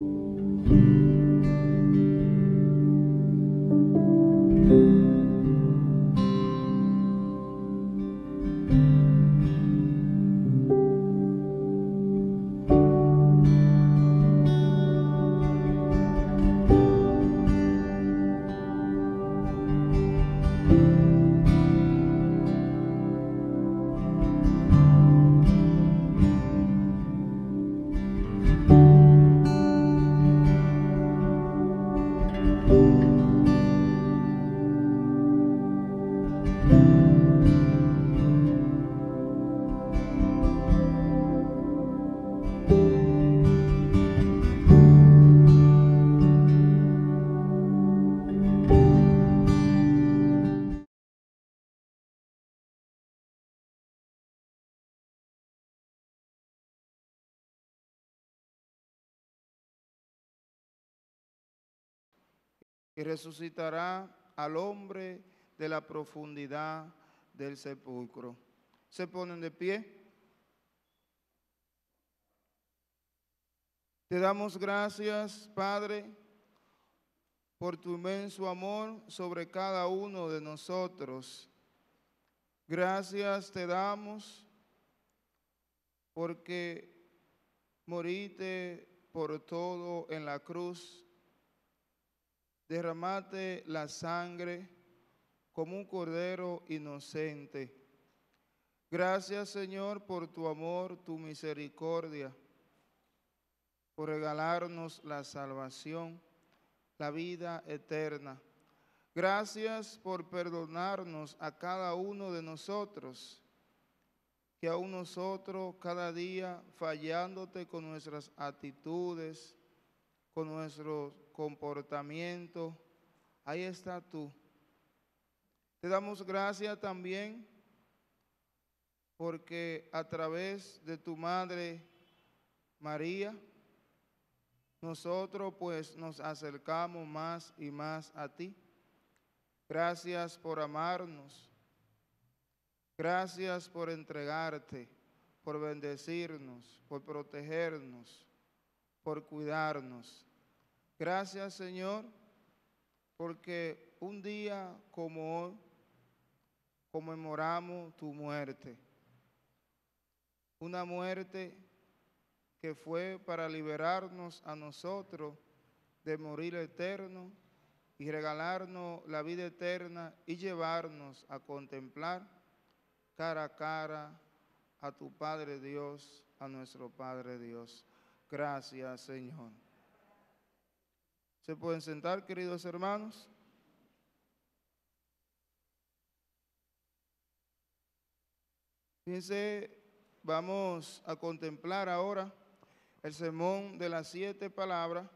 thank you y resucitará al hombre de la profundidad del sepulcro. Se ponen de pie. Te damos gracias, Padre, por tu inmenso amor sobre cada uno de nosotros. Gracias te damos porque moriste por todo en la cruz Derramate la sangre como un cordero inocente. Gracias Señor por tu amor, tu misericordia, por regalarnos la salvación, la vida eterna. Gracias por perdonarnos a cada uno de nosotros, que aún nosotros cada día fallándote con nuestras actitudes, con nuestro comportamiento. Ahí está tú. Te damos gracias también porque a través de tu Madre María, nosotros pues nos acercamos más y más a ti. Gracias por amarnos. Gracias por entregarte, por bendecirnos, por protegernos, por cuidarnos. Gracias Señor, porque un día como hoy conmemoramos tu muerte. Una muerte que fue para liberarnos a nosotros de morir eterno y regalarnos la vida eterna y llevarnos a contemplar cara a cara a tu Padre Dios, a nuestro Padre Dios. Gracias, Señor. Se pueden sentar, queridos hermanos. Fíjense, vamos a contemplar ahora el sermón de las siete palabras,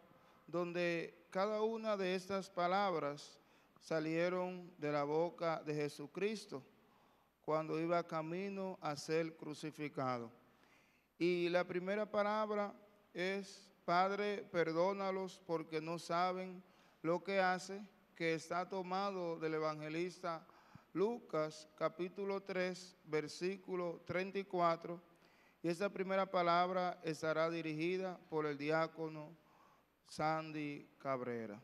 donde cada una de estas palabras salieron de la boca de Jesucristo cuando iba camino a ser crucificado. Y la primera palabra es Padre, perdónalos porque no saben lo que hace, que está tomado del evangelista Lucas capítulo 3, versículo 34. Y esta primera palabra estará dirigida por el diácono Sandy Cabrera.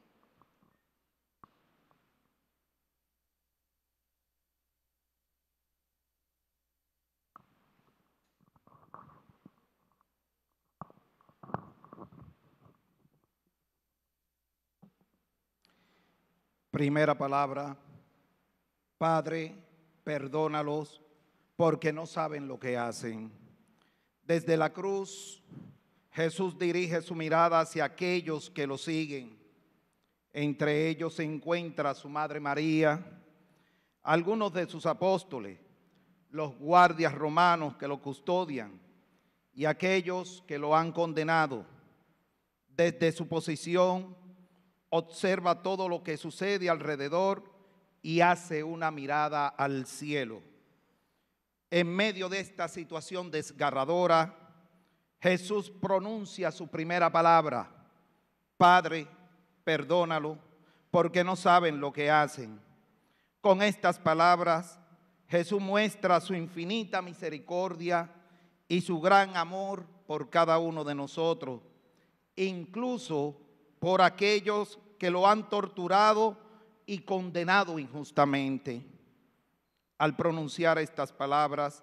Primera palabra, Padre, perdónalos porque no saben lo que hacen. Desde la cruz, Jesús dirige su mirada hacia aquellos que lo siguen. Entre ellos se encuentra su Madre María, algunos de sus apóstoles, los guardias romanos que lo custodian y aquellos que lo han condenado. Desde su posición, observa todo lo que sucede alrededor y hace una mirada al cielo. En medio de esta situación desgarradora, Jesús pronuncia su primera palabra, Padre, perdónalo, porque no saben lo que hacen. Con estas palabras, Jesús muestra su infinita misericordia y su gran amor por cada uno de nosotros, incluso por aquellos que lo han torturado y condenado injustamente. Al pronunciar estas palabras,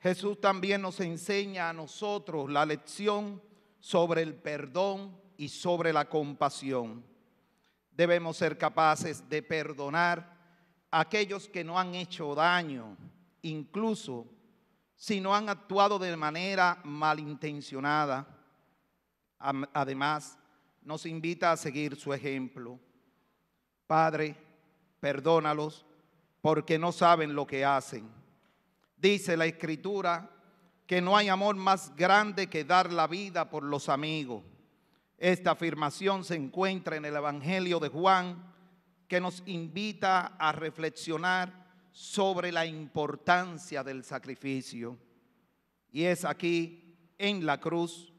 Jesús también nos enseña a nosotros la lección sobre el perdón y sobre la compasión. Debemos ser capaces de perdonar a aquellos que no han hecho daño, incluso si no han actuado de manera malintencionada. Además, nos invita a seguir su ejemplo. Padre, perdónalos porque no saben lo que hacen. Dice la escritura que no hay amor más grande que dar la vida por los amigos. Esta afirmación se encuentra en el Evangelio de Juan, que nos invita a reflexionar sobre la importancia del sacrificio. Y es aquí, en la cruz,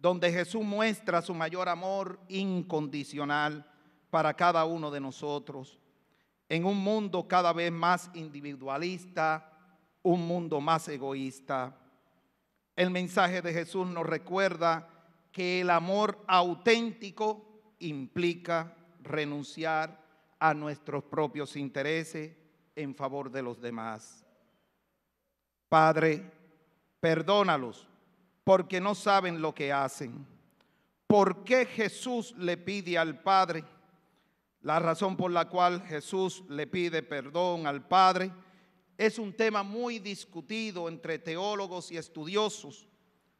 donde Jesús muestra su mayor amor incondicional para cada uno de nosotros, en un mundo cada vez más individualista, un mundo más egoísta. El mensaje de Jesús nos recuerda que el amor auténtico implica renunciar a nuestros propios intereses en favor de los demás. Padre, perdónalos porque no saben lo que hacen. ¿Por qué Jesús le pide al Padre? La razón por la cual Jesús le pide perdón al Padre es un tema muy discutido entre teólogos y estudiosos.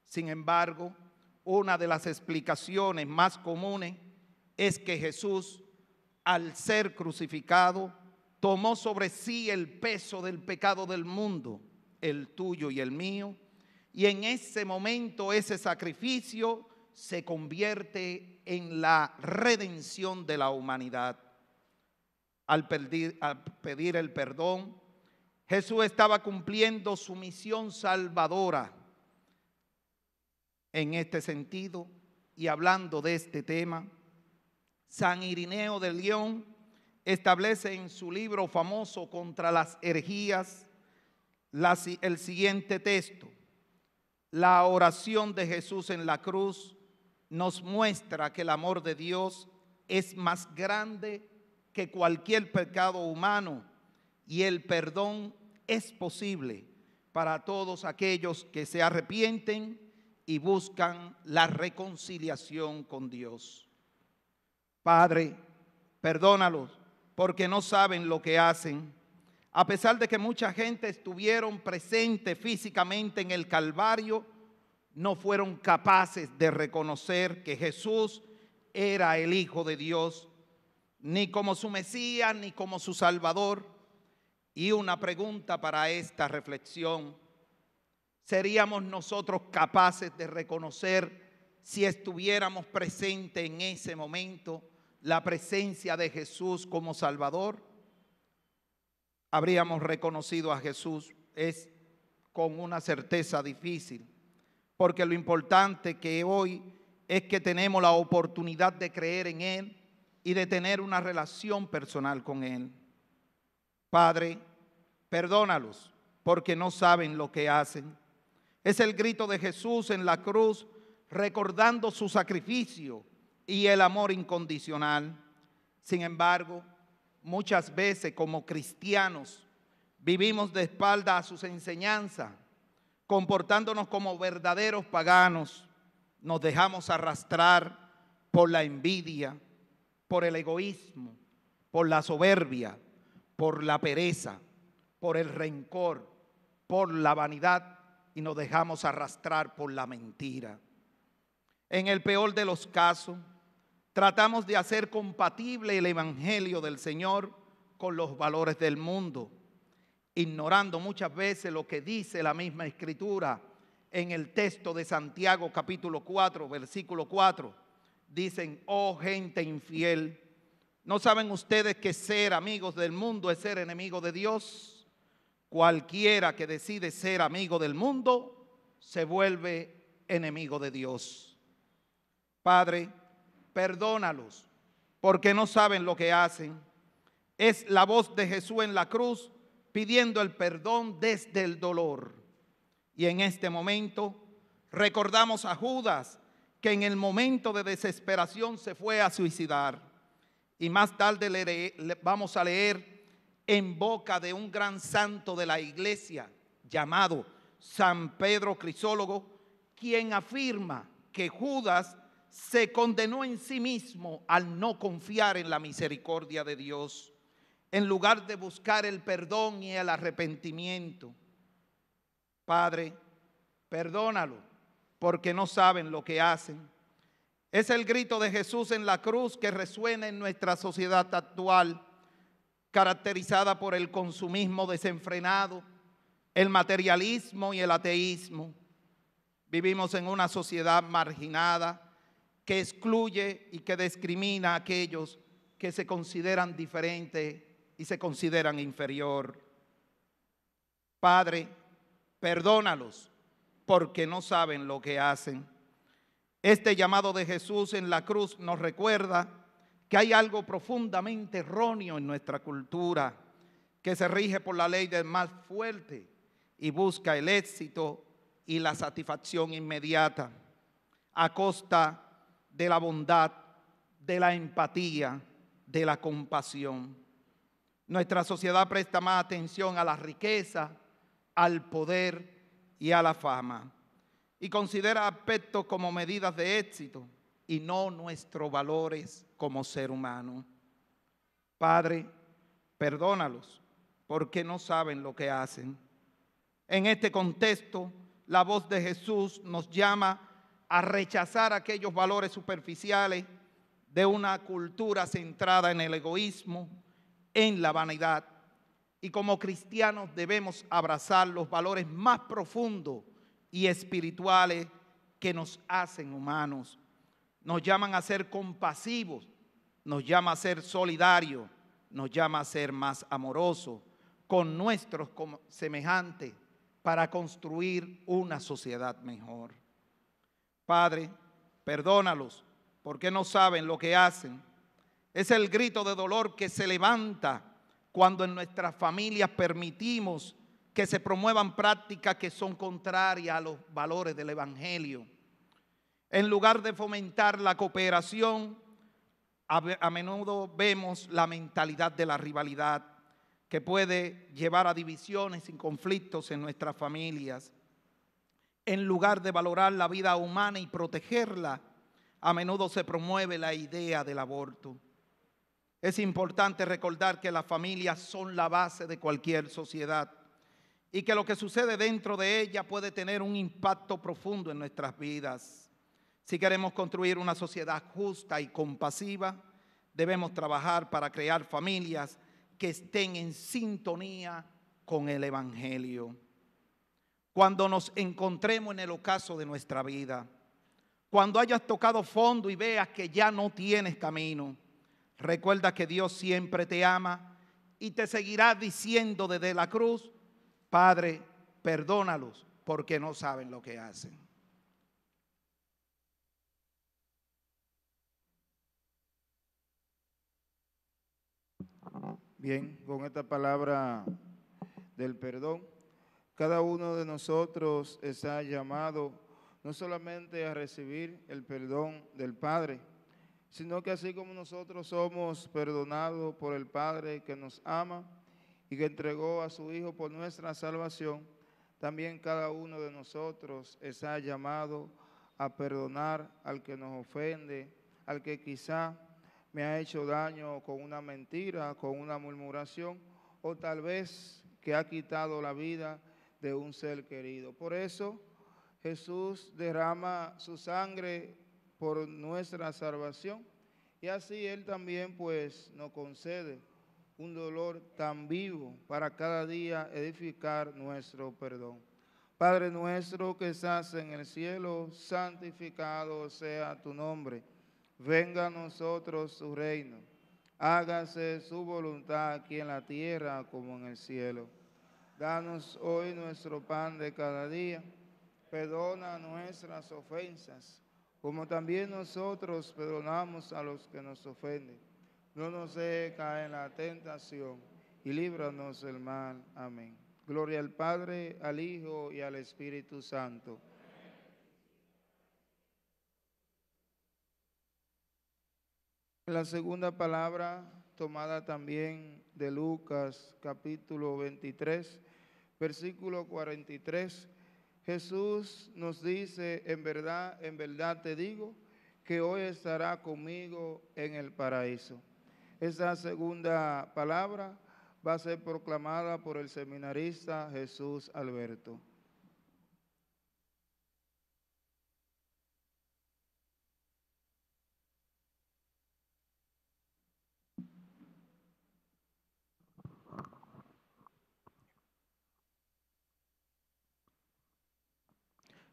Sin embargo, una de las explicaciones más comunes es que Jesús, al ser crucificado, tomó sobre sí el peso del pecado del mundo, el tuyo y el mío, y en ese momento ese sacrificio se convierte en la redención de la humanidad. Al, pedir, el perdón, Jesús estaba cumpliendo su misión salvadora. En este sentido, y hablando de este tema, San Irineo de León establece en su libro famoso contra las herejías el siguiente texto. La oración de Jesús en la cruz nos muestra que el amor de Dios es más grande que cualquier pecado humano y el perdón es posible para todos aquellos que se arrepienten y buscan la reconciliación con Dios. Padre, perdónalos porque no saben lo que hacen. A pesar de que mucha gente estuvieron presente físicamente en el Calvario, no fueron capaces de reconocer que Jesús era el Hijo de Dios, ni como su Mesías, ni como su Salvador. Y una pregunta para esta reflexión. ¿Seríamos nosotros capaces de reconocer si estuviéramos presentes en ese momento la presencia de Jesús como Salvador? habríamos reconocido a Jesús es con una certeza difícil, porque lo importante que hoy es que tenemos la oportunidad de creer en Él y de tener una relación personal con Él. Padre, perdónalos porque no saben lo que hacen. Es el grito de Jesús en la cruz recordando su sacrificio y el amor incondicional. Sin embargo, muchas veces como cristianos vivimos de espalda a sus enseñanzas, comportándonos como verdaderos paganos, nos dejamos arrastrar por la envidia, por el egoísmo, por la soberbia, por la pereza, por el rencor, por la vanidad y nos dejamos arrastrar por la mentira. En el peor de los casos, Tratamos de hacer compatible el Evangelio del Señor con los valores del mundo, ignorando muchas veces lo que dice la misma Escritura en el texto de Santiago capítulo 4, versículo 4. Dicen, oh gente infiel, ¿no saben ustedes que ser amigos del mundo es ser enemigo de Dios? Cualquiera que decide ser amigo del mundo se vuelve enemigo de Dios. Padre, perdónalos, porque no saben lo que hacen. Es la voz de Jesús en la cruz pidiendo el perdón desde el dolor. Y en este momento recordamos a Judas, que en el momento de desesperación se fue a suicidar. Y más tarde le, vamos a leer en boca de un gran santo de la iglesia llamado San Pedro Crisólogo, quien afirma que Judas se condenó en sí mismo al no confiar en la misericordia de Dios, en lugar de buscar el perdón y el arrepentimiento. Padre, perdónalo, porque no saben lo que hacen. Es el grito de Jesús en la cruz que resuena en nuestra sociedad actual, caracterizada por el consumismo desenfrenado, el materialismo y el ateísmo. Vivimos en una sociedad marginada que excluye y que discrimina a aquellos que se consideran diferentes y se consideran inferior. Padre, perdónalos porque no saben lo que hacen. Este llamado de Jesús en la cruz nos recuerda que hay algo profundamente erróneo en nuestra cultura, que se rige por la ley del más fuerte y busca el éxito y la satisfacción inmediata a costa de la bondad, de la empatía, de la compasión. Nuestra sociedad presta más atención a la riqueza, al poder y a la fama. Y considera aspectos como medidas de éxito y no nuestros valores como ser humano. Padre, perdónalos porque no saben lo que hacen. En este contexto, la voz de Jesús nos llama a a rechazar aquellos valores superficiales de una cultura centrada en el egoísmo, en la vanidad. Y como cristianos debemos abrazar los valores más profundos y espirituales que nos hacen humanos. Nos llaman a ser compasivos, nos llama a ser solidarios, nos llama a ser más amorosos con nuestros semejantes para construir una sociedad mejor. Padre, perdónalos, porque no saben lo que hacen. Es el grito de dolor que se levanta cuando en nuestras familias permitimos que se promuevan prácticas que son contrarias a los valores del Evangelio. En lugar de fomentar la cooperación, a, menudo vemos la mentalidad de la rivalidad que puede llevar a divisiones y conflictos en nuestras familias en lugar de valorar la vida humana y protegerla, a menudo se promueve la idea del aborto. Es importante recordar que las familias son la base de cualquier sociedad y que lo que sucede dentro de ella puede tener un impacto profundo en nuestras vidas. Si queremos construir una sociedad justa y compasiva, debemos trabajar para crear familias que estén en sintonía con el Evangelio cuando nos encontremos en el ocaso de nuestra vida, cuando hayas tocado fondo y veas que ya no tienes camino, recuerda que Dios siempre te ama y te seguirá diciendo desde la cruz, Padre, perdónalos porque no saben lo que hacen. Bien, con esta palabra del perdón cada uno de nosotros está llamado no solamente a recibir el perdón del Padre, sino que así como nosotros somos perdonados por el Padre que nos ama y que entregó a su Hijo por nuestra salvación, también cada uno de nosotros está llamado a perdonar al que nos ofende, al que quizá me ha hecho daño con una mentira, con una murmuración, o tal vez que ha quitado la vida de un ser querido. Por eso Jesús derrama su sangre por nuestra salvación y así Él también pues nos concede un dolor tan vivo para cada día edificar nuestro perdón. Padre nuestro que estás en el cielo, santificado sea tu nombre. Venga a nosotros tu reino. Hágase su voluntad aquí en la tierra como en el cielo. Danos hoy nuestro pan de cada día. Perdona nuestras ofensas, como también nosotros perdonamos a los que nos ofenden. No nos dejes en la tentación y líbranos del mal. Amén. Gloria al Padre, al Hijo y al Espíritu Santo. La segunda palabra tomada también de Lucas capítulo 23 versículo 43, Jesús nos dice, en verdad, en verdad te digo, que hoy estará conmigo en el paraíso. Esa segunda palabra va a ser proclamada por el seminarista Jesús Alberto.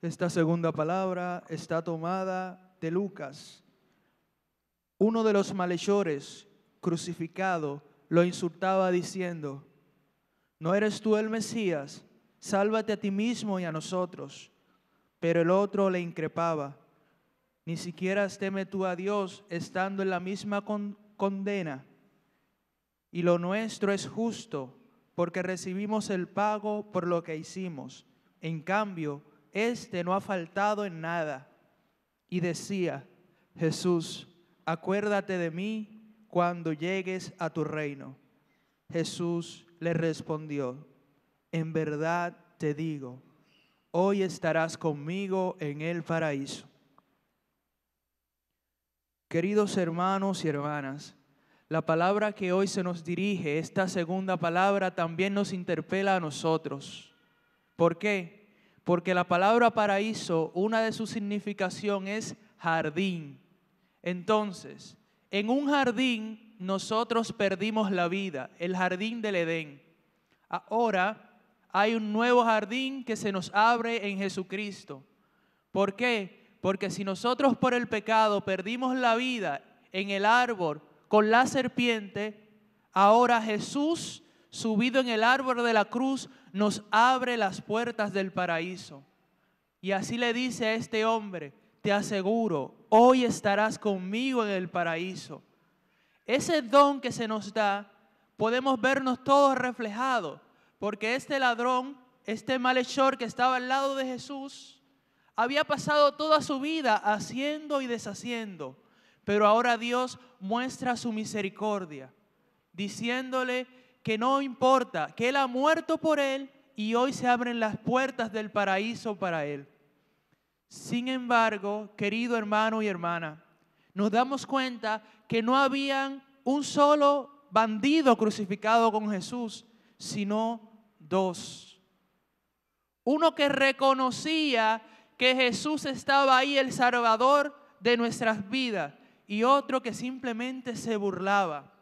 Esta segunda palabra está tomada de Lucas. Uno de los malhechores crucificado lo insultaba diciendo, ¿no eres tú el Mesías? Sálvate a ti mismo y a nosotros. Pero el otro le increpaba, ni siquiera teme tú a Dios estando en la misma condena. Y lo nuestro es justo, porque recibimos el pago por lo que hicimos. En cambio, este no ha faltado en nada. Y decía, Jesús, acuérdate de mí cuando llegues a tu reino. Jesús le respondió, en verdad te digo, hoy estarás conmigo en el paraíso. Queridos hermanos y hermanas, la palabra que hoy se nos dirige, esta segunda palabra, también nos interpela a nosotros. ¿Por qué? Porque la palabra paraíso, una de sus significaciones es jardín. Entonces, en un jardín nosotros perdimos la vida, el jardín del Edén. Ahora hay un nuevo jardín que se nos abre en Jesucristo. ¿Por qué? Porque si nosotros por el pecado perdimos la vida en el árbol con la serpiente, ahora Jesús, subido en el árbol de la cruz, nos abre las puertas del paraíso. Y así le dice a este hombre, te aseguro, hoy estarás conmigo en el paraíso. Ese don que se nos da, podemos vernos todos reflejados, porque este ladrón, este malhechor que estaba al lado de Jesús, había pasado toda su vida haciendo y deshaciendo, pero ahora Dios muestra su misericordia, diciéndole, que no importa, que Él ha muerto por Él y hoy se abren las puertas del paraíso para Él. Sin embargo, querido hermano y hermana, nos damos cuenta que no habían un solo bandido crucificado con Jesús, sino dos. Uno que reconocía que Jesús estaba ahí, el Salvador de nuestras vidas, y otro que simplemente se burlaba.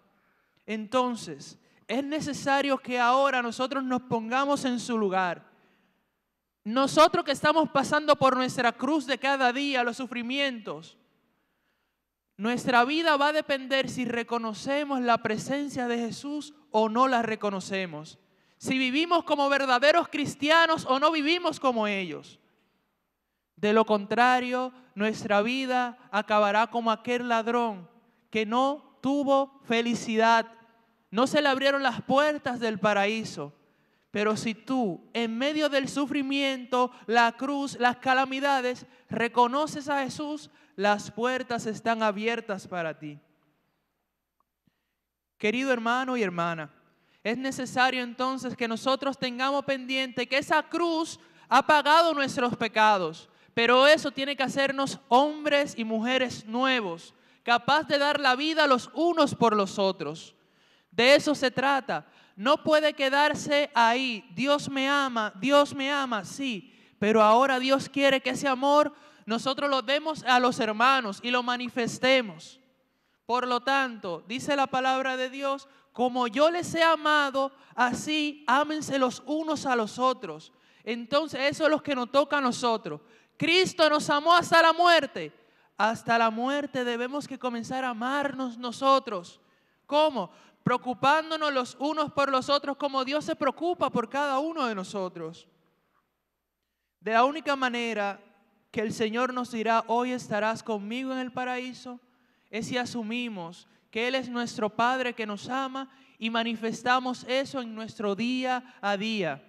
Entonces, es necesario que ahora nosotros nos pongamos en su lugar. Nosotros que estamos pasando por nuestra cruz de cada día, los sufrimientos, nuestra vida va a depender si reconocemos la presencia de Jesús o no la reconocemos. Si vivimos como verdaderos cristianos o no vivimos como ellos. De lo contrario, nuestra vida acabará como aquel ladrón que no tuvo felicidad no se le abrieron las puertas del paraíso. Pero si tú, en medio del sufrimiento, la cruz, las calamidades, reconoces a Jesús, las puertas están abiertas para ti. Querido hermano y hermana, es necesario entonces que nosotros tengamos pendiente que esa cruz ha pagado nuestros pecados, pero eso tiene que hacernos hombres y mujeres nuevos, capaz de dar la vida los unos por los otros. De eso se trata. No puede quedarse ahí. Dios me ama, Dios me ama, sí. Pero ahora Dios quiere que ese amor nosotros lo demos a los hermanos y lo manifestemos. Por lo tanto, dice la palabra de Dios, como yo les he amado, así ámense los unos a los otros. Entonces eso es lo que nos toca a nosotros. Cristo nos amó hasta la muerte. Hasta la muerte debemos que comenzar a amarnos nosotros. ¿Cómo? preocupándonos los unos por los otros como Dios se preocupa por cada uno de nosotros. De la única manera que el Señor nos dirá, hoy estarás conmigo en el paraíso, es si asumimos que Él es nuestro Padre que nos ama y manifestamos eso en nuestro día a día.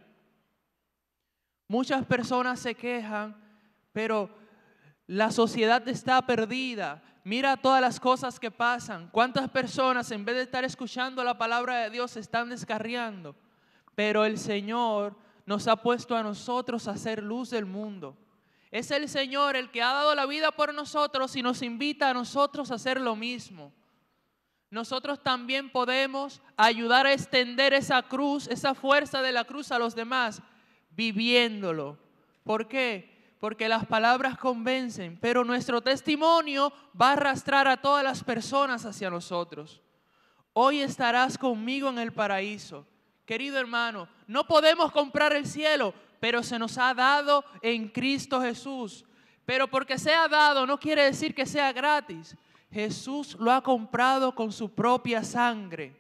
Muchas personas se quejan, pero la sociedad está perdida, Mira todas las cosas que pasan. ¿Cuántas personas en vez de estar escuchando la palabra de Dios se están descarriando? Pero el Señor nos ha puesto a nosotros a ser luz del mundo. Es el Señor el que ha dado la vida por nosotros y nos invita a nosotros a hacer lo mismo. Nosotros también podemos ayudar a extender esa cruz, esa fuerza de la cruz a los demás, viviéndolo. ¿Por qué? porque las palabras convencen, pero nuestro testimonio va a arrastrar a todas las personas hacia nosotros. Hoy estarás conmigo en el paraíso. Querido hermano, no podemos comprar el cielo, pero se nos ha dado en Cristo Jesús. Pero porque sea dado no quiere decir que sea gratis. Jesús lo ha comprado con su propia sangre.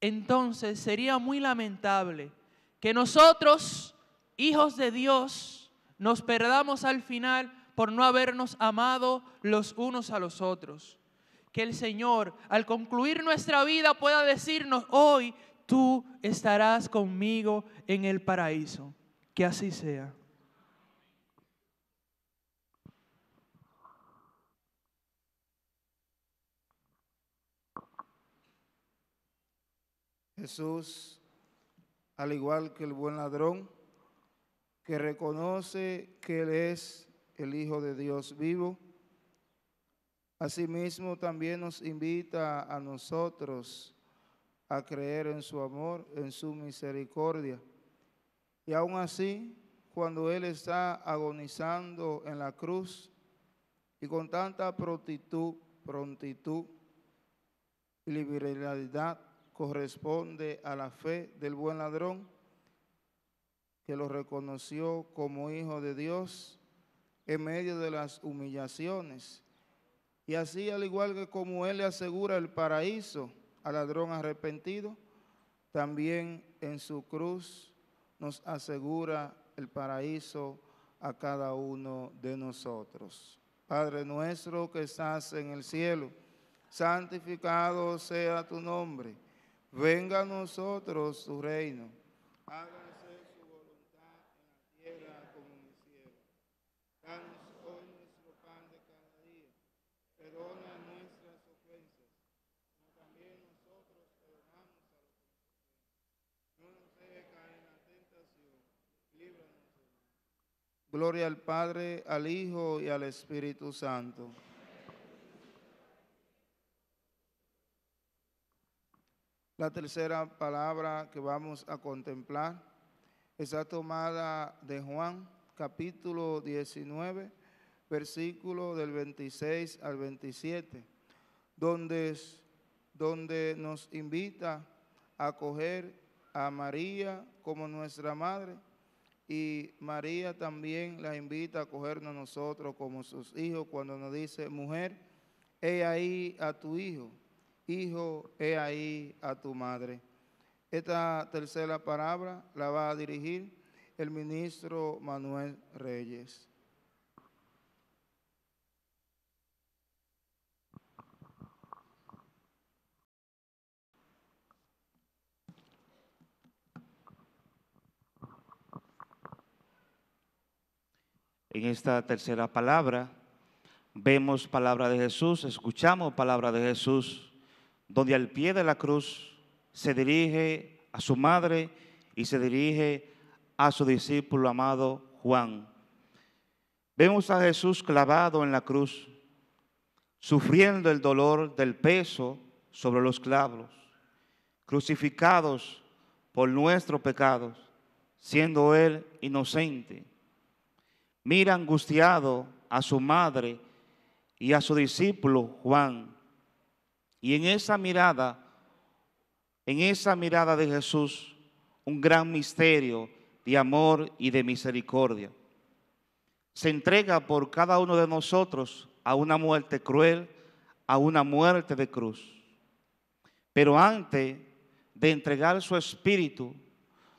Entonces sería muy lamentable que nosotros, hijos de Dios, nos perdamos al final por no habernos amado los unos a los otros. Que el Señor, al concluir nuestra vida, pueda decirnos, hoy tú estarás conmigo en el paraíso. Que así sea. Jesús, al igual que el buen ladrón, que reconoce que Él es el Hijo de Dios vivo. Asimismo, también nos invita a nosotros a creer en su amor, en su misericordia. Y aún así, cuando Él está agonizando en la cruz y con tanta prontitud, prontitud y liberalidad corresponde a la fe del buen ladrón, que lo reconoció como hijo de Dios en medio de las humillaciones. Y así, al igual que como Él le asegura el paraíso al ladrón arrepentido, también en su cruz nos asegura el paraíso a cada uno de nosotros. Padre nuestro que estás en el cielo, santificado sea tu nombre. Venga a nosotros tu reino. Gloria al Padre, al Hijo y al Espíritu Santo. La tercera palabra que vamos a contemplar está tomada de Juan capítulo 19, versículo del 26 al 27, donde, donde nos invita a acoger a María como nuestra madre y María también la invita a cogernos nosotros como sus hijos cuando nos dice, mujer, he ahí a tu hijo, hijo, he ahí a tu madre. Esta tercera palabra la va a dirigir el ministro Manuel Reyes. En esta tercera palabra vemos palabra de Jesús, escuchamos palabra de Jesús, donde al pie de la cruz se dirige a su madre y se dirige a su discípulo amado Juan. Vemos a Jesús clavado en la cruz, sufriendo el dolor del peso sobre los clavos, crucificados por nuestros pecados, siendo Él inocente mira angustiado a su madre y a su discípulo Juan. Y en esa mirada, en esa mirada de Jesús, un gran misterio de amor y de misericordia. Se entrega por cada uno de nosotros a una muerte cruel, a una muerte de cruz. Pero antes de entregar su espíritu,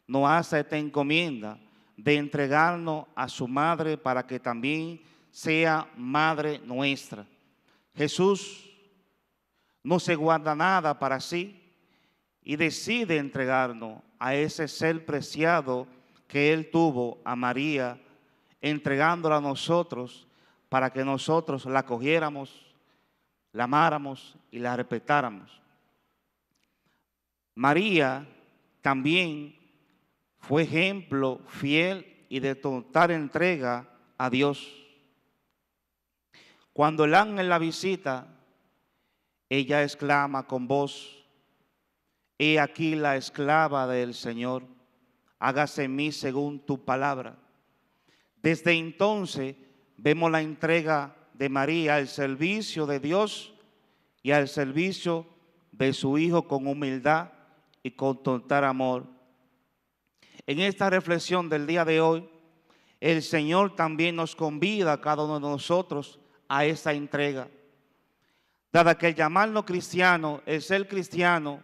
no hace esta encomienda de entregarnos a su madre para que también sea madre nuestra. Jesús no se guarda nada para sí y decide entregarnos a ese ser preciado que él tuvo a María, entregándola a nosotros para que nosotros la cogiéramos, la amáramos y la respetáramos. María también fue ejemplo fiel y de total entrega a Dios. Cuando el ángel la visita, ella exclama con voz, He aquí la esclava del Señor, hágase en mí según tu palabra. Desde entonces vemos la entrega de María al servicio de Dios y al servicio de su Hijo con humildad y con total amor. En esta reflexión del día de hoy, el Señor también nos convida a cada uno de nosotros a esa entrega. Dada que el llamarnos cristiano, el ser cristiano,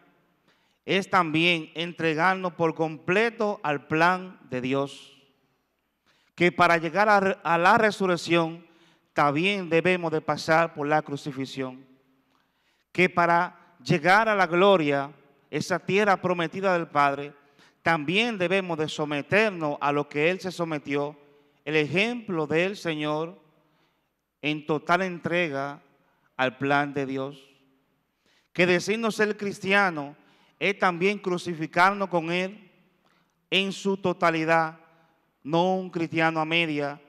es también entregarnos por completo al plan de Dios. Que para llegar a, a la resurrección también debemos de pasar por la crucifixión. Que para llegar a la gloria, esa tierra prometida del Padre, también debemos de someternos a lo que Él se sometió, el ejemplo del Señor en total entrega al plan de Dios. Que decirnos ser cristiano es también crucificarnos con Él en su totalidad, no un cristiano a media,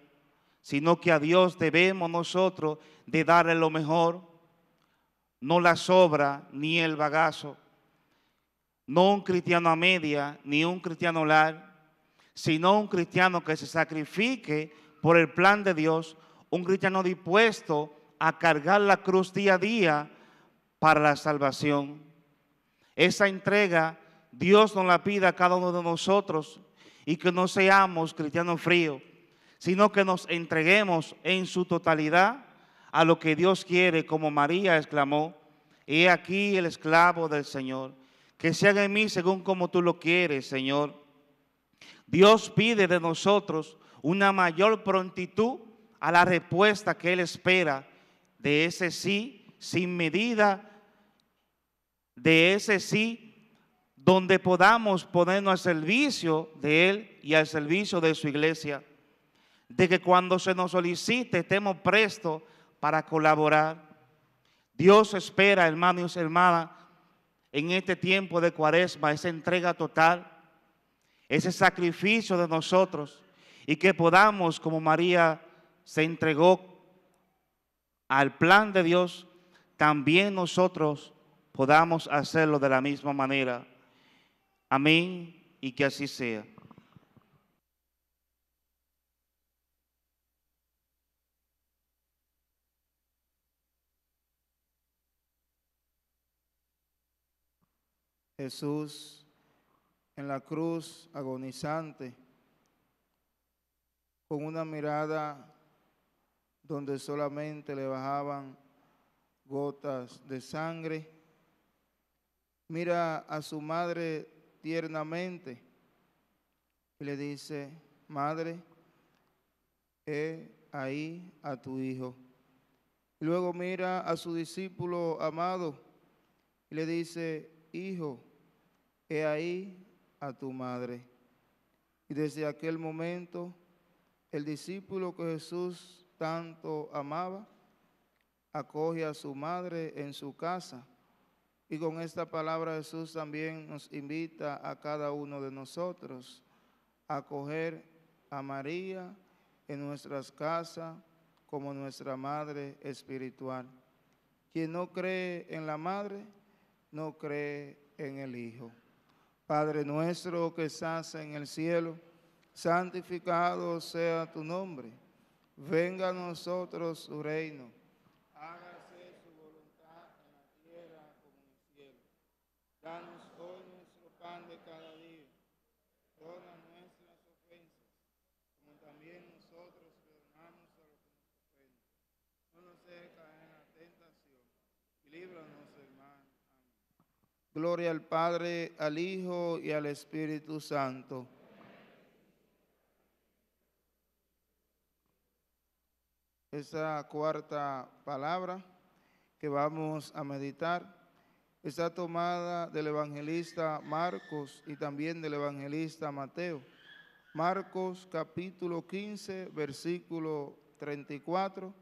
sino que a Dios debemos nosotros de darle lo mejor, no la sobra ni el bagazo no un cristiano a media, ni un cristiano lar, sino un cristiano que se sacrifique por el plan de Dios, un cristiano dispuesto a cargar la cruz día a día para la salvación. Esa entrega Dios nos la pide a cada uno de nosotros y que no seamos cristianos fríos, sino que nos entreguemos en su totalidad a lo que Dios quiere, como María exclamó, he aquí el esclavo del Señor que se haga en mí según como tú lo quieres, Señor. Dios pide de nosotros una mayor prontitud a la respuesta que Él espera de ese sí sin medida, de ese sí donde podamos ponernos al servicio de Él y al servicio de su iglesia, de que cuando se nos solicite estemos prestos para colaborar. Dios espera, hermanos y hermanas, en este tiempo de cuaresma, esa entrega total, ese sacrificio de nosotros y que podamos, como María se entregó al plan de Dios, también nosotros podamos hacerlo de la misma manera. Amén y que así sea. Jesús en la cruz agonizante, con una mirada donde solamente le bajaban gotas de sangre. Mira a su madre tiernamente y le dice, madre, he ahí a tu hijo. Luego mira a su discípulo amado y le dice, hijo, he ahí a tu madre. Y desde aquel momento, el discípulo que Jesús tanto amaba, acoge a su madre en su casa. Y con esta palabra Jesús también nos invita a cada uno de nosotros a acoger a María en nuestras casas como nuestra madre espiritual. Quien no cree en la madre, no cree en el Hijo. Padre nuestro que estás en el cielo, santificado sea tu nombre. Venga a nosotros tu reino Gloria al Padre, al Hijo y al Espíritu Santo. Esa cuarta palabra que vamos a meditar está tomada del evangelista Marcos y también del evangelista Mateo. Marcos capítulo 15, versículo 34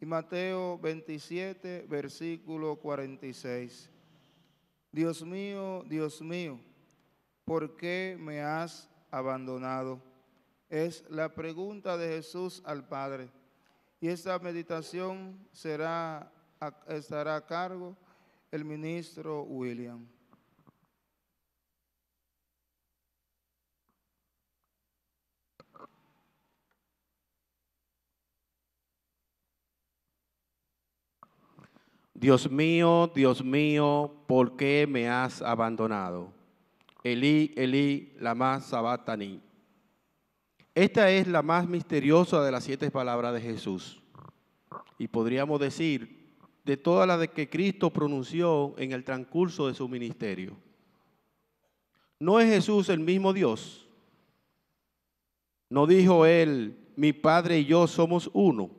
y Mateo 27, versículo 46. Dios mío, Dios mío, ¿por qué me has abandonado? Es la pregunta de Jesús al Padre. Y esta meditación será, estará a cargo el ministro William. Dios mío, Dios mío, ¿por qué me has abandonado? Elí, Elí, la más sabataní. Esta es la más misteriosa de las siete palabras de Jesús. Y podríamos decir, de todas las que Cristo pronunció en el transcurso de su ministerio. ¿No es Jesús el mismo Dios? ¿No dijo él, mi Padre y yo somos uno?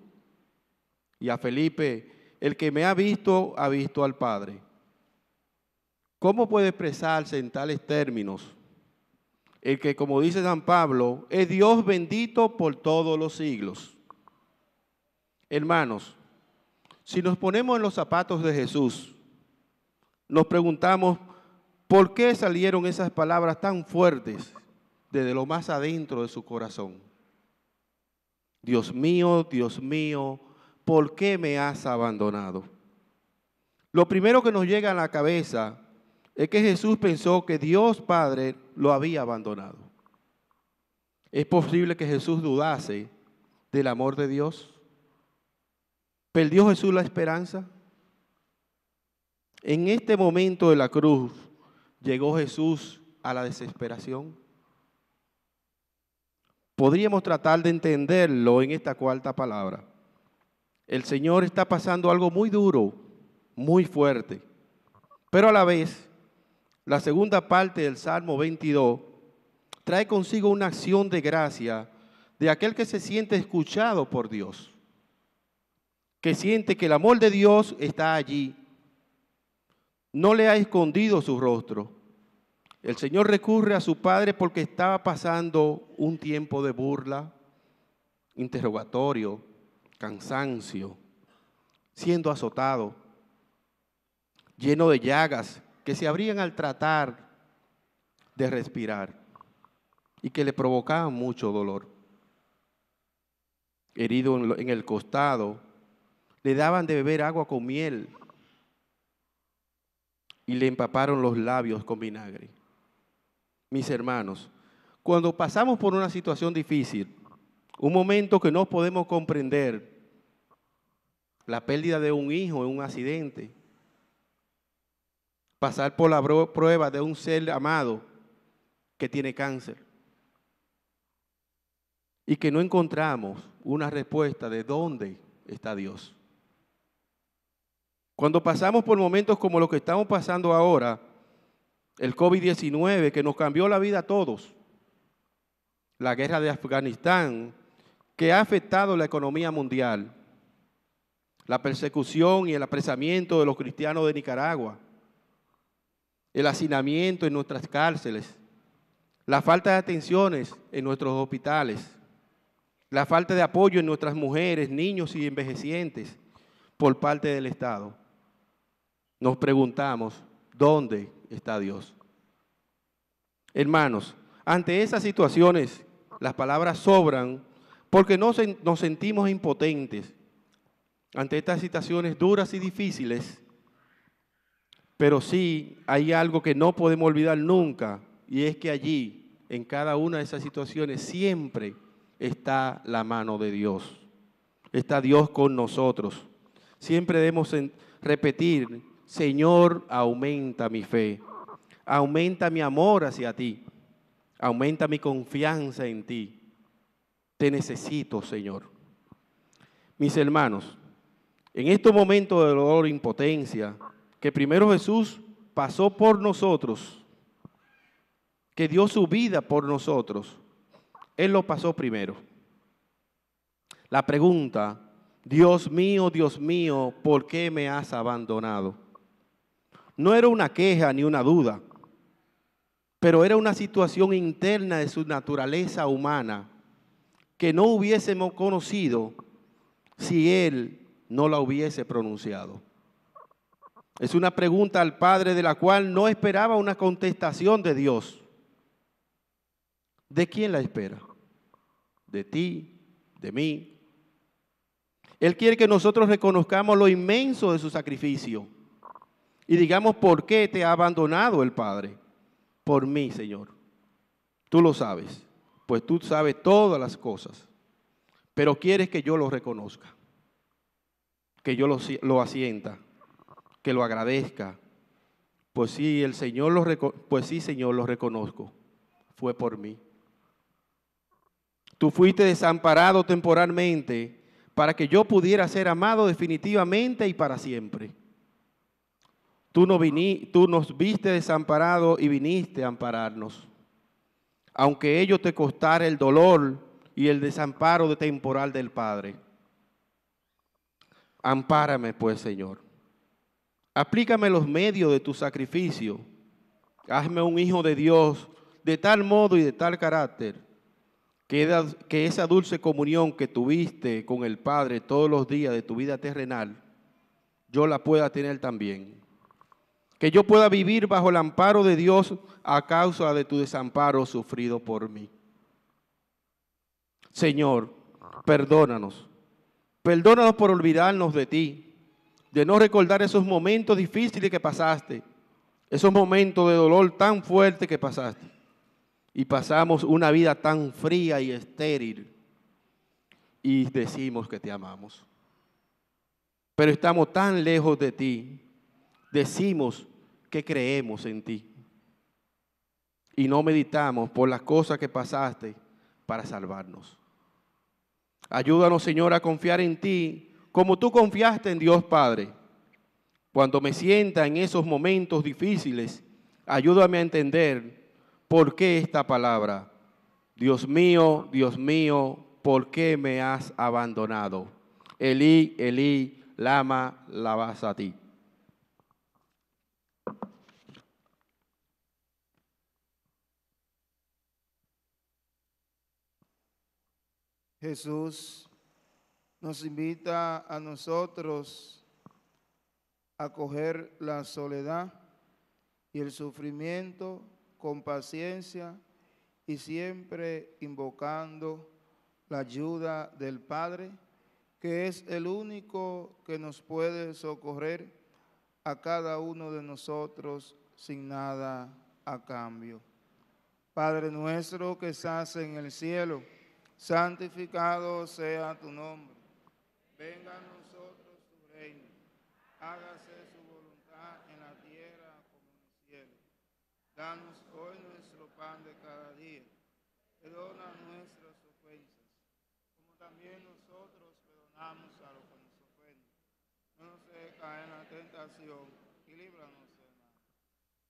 Y a Felipe el que me ha visto ha visto al Padre. ¿Cómo puede expresarse en tales términos? El que, como dice San Pablo, es Dios bendito por todos los siglos. Hermanos, si nos ponemos en los zapatos de Jesús, nos preguntamos, ¿por qué salieron esas palabras tan fuertes desde lo más adentro de su corazón? Dios mío, Dios mío, ¿por qué me has abandonado? Lo primero que nos llega a la cabeza es que Jesús pensó que Dios Padre lo había abandonado. Es posible que Jesús dudase del amor de Dios. ¿Perdió Jesús la esperanza? En este momento de la cruz llegó Jesús a la desesperación. Podríamos tratar de entenderlo en esta cuarta palabra. El Señor está pasando algo muy duro, muy fuerte. Pero a la vez, la segunda parte del Salmo 22 trae consigo una acción de gracia de aquel que se siente escuchado por Dios, que siente que el amor de Dios está allí, no le ha escondido su rostro. El Señor recurre a su Padre porque estaba pasando un tiempo de burla, interrogatorio, cansancio, siendo azotado, lleno de llagas que se abrían al tratar de respirar y que le provocaban mucho dolor. Herido en el costado, le daban de beber agua con miel y le empaparon los labios con vinagre. Mis hermanos, cuando pasamos por una situación difícil, un momento que no podemos comprender. La pérdida de un hijo en un accidente. Pasar por la prueba de un ser amado que tiene cáncer. Y que no encontramos una respuesta de dónde está Dios. Cuando pasamos por momentos como los que estamos pasando ahora, el COVID-19 que nos cambió la vida a todos, la guerra de Afganistán, que ha afectado la economía mundial, la persecución y el apresamiento de los cristianos de Nicaragua, el hacinamiento en nuestras cárceles, la falta de atenciones en nuestros hospitales, la falta de apoyo en nuestras mujeres, niños y envejecientes por parte del Estado. Nos preguntamos, ¿dónde está Dios? Hermanos, ante esas situaciones, las palabras sobran porque nos, nos sentimos impotentes ante estas situaciones duras y difíciles, pero sí hay algo que no podemos olvidar nunca, y es que allí, en cada una de esas situaciones, siempre está la mano de Dios, está Dios con nosotros. Siempre debemos repetir, Señor, aumenta mi fe, aumenta mi amor hacia ti, aumenta mi confianza en ti te necesito, Señor. Mis hermanos, en estos momentos de dolor e impotencia, que primero Jesús pasó por nosotros, que dio su vida por nosotros, Él lo pasó primero. La pregunta, Dios mío, Dios mío, ¿por qué me has abandonado? No era una queja ni una duda, pero era una situación interna de su naturaleza humana que no hubiésemos conocido si Él no la hubiese pronunciado. Es una pregunta al Padre de la cual no esperaba una contestación de Dios. ¿De quién la espera? ¿De ti? ¿De mí? Él quiere que nosotros reconozcamos lo inmenso de su sacrificio y digamos por qué te ha abandonado el Padre. Por mí, Señor. Tú lo sabes pues tú sabes todas las cosas, pero quieres que yo lo reconozca, que yo lo, asienta, que lo agradezca. Pues sí, el Señor lo, pues sí, Señor, reconozco. Fue por mí. Tú fuiste desamparado temporalmente para que yo pudiera ser amado definitivamente y para siempre. Tú, tú nos viste desamparado y viniste a ampararnos aunque ello te costara el dolor y el desamparo de temporal del Padre. Ampárame pues, Señor. Aplícame los medios de tu sacrificio. Hazme un hijo de Dios de tal modo y de tal carácter que esa dulce comunión que tuviste con el Padre todos los días de tu vida terrenal, yo la pueda tener también que yo pueda vivir bajo el amparo de Dios a causa de tu desamparo sufrido por mí. Señor, perdónanos. Perdónanos por olvidarnos de ti, de no recordar esos momentos difíciles que pasaste, esos momentos de dolor tan fuerte que pasaste. Y pasamos una vida tan fría y estéril y decimos que te amamos. Pero estamos tan lejos de ti, decimos que creemos en ti y no meditamos por las cosas que pasaste para salvarnos. Ayúdanos, Señor, a confiar en ti como tú confiaste en Dios Padre. Cuando me sienta en esos momentos difíciles, ayúdame a entender por qué esta palabra. Dios mío, Dios mío, ¿por qué me has abandonado? Elí, Elí, lama, lavas a ti. Jesús nos invita a nosotros a coger la soledad y el sufrimiento con paciencia y siempre invocando la ayuda del Padre, que es el único que nos puede socorrer a cada uno de nosotros sin nada a cambio. Padre nuestro que estás en el cielo, santificado sea tu nombre. Venga a nosotros tu reino. Hágase su voluntad en la tierra como en el cielo. Danos hoy nuestro pan de cada día. Perdona nuestras ofensas, como también nosotros perdonamos a los que nos ofenden. No nos caen caer en la tentación y líbranos del mal.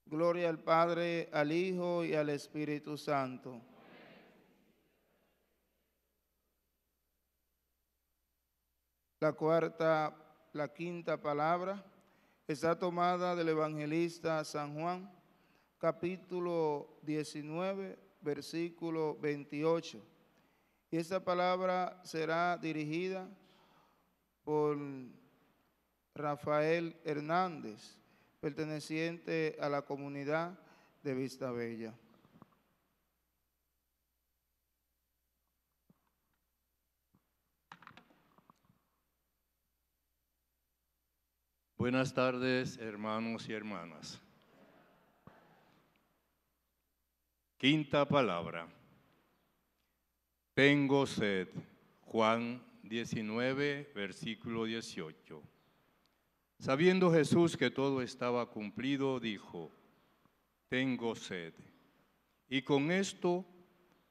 Gloria al Padre, al Hijo y al Espíritu Santo La cuarta, la quinta palabra está tomada del evangelista San Juan, capítulo 19, versículo 28. Y esta palabra será dirigida por Rafael Hernández, perteneciente a la comunidad de Vista Bella. Buenas tardes, hermanos y hermanas. Quinta palabra. Tengo sed. Juan 19, versículo 18. Sabiendo Jesús que todo estaba cumplido, dijo, tengo sed. Y con esto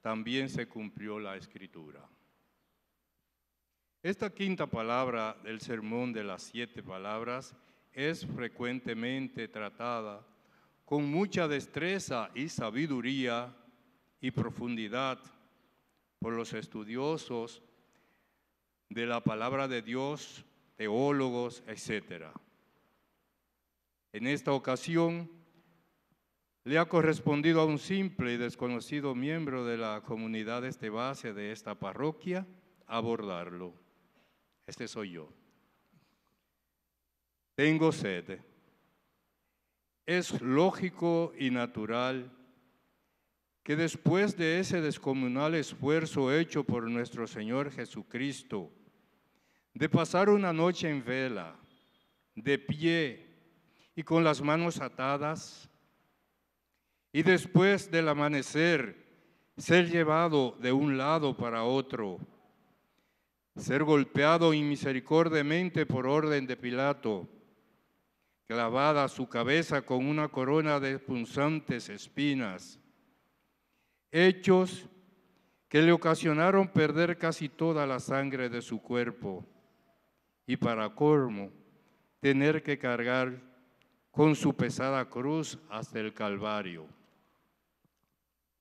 también se cumplió la escritura. Esta quinta palabra del sermón de las siete palabras es frecuentemente tratada con mucha destreza y sabiduría y profundidad por los estudiosos de la palabra de Dios, teólogos, etc. En esta ocasión le ha correspondido a un simple y desconocido miembro de la comunidad este base de esta parroquia abordarlo. Este soy yo. Tengo sed. Es lógico y natural que después de ese descomunal esfuerzo hecho por nuestro Señor Jesucristo, de pasar una noche en vela, de pie y con las manos atadas, y después del amanecer ser llevado de un lado para otro, ser golpeado inmisericordiamente por orden de Pilato, clavada su cabeza con una corona de punzantes espinas, hechos que le ocasionaron perder casi toda la sangre de su cuerpo y para colmo tener que cargar con su pesada cruz hasta el Calvario.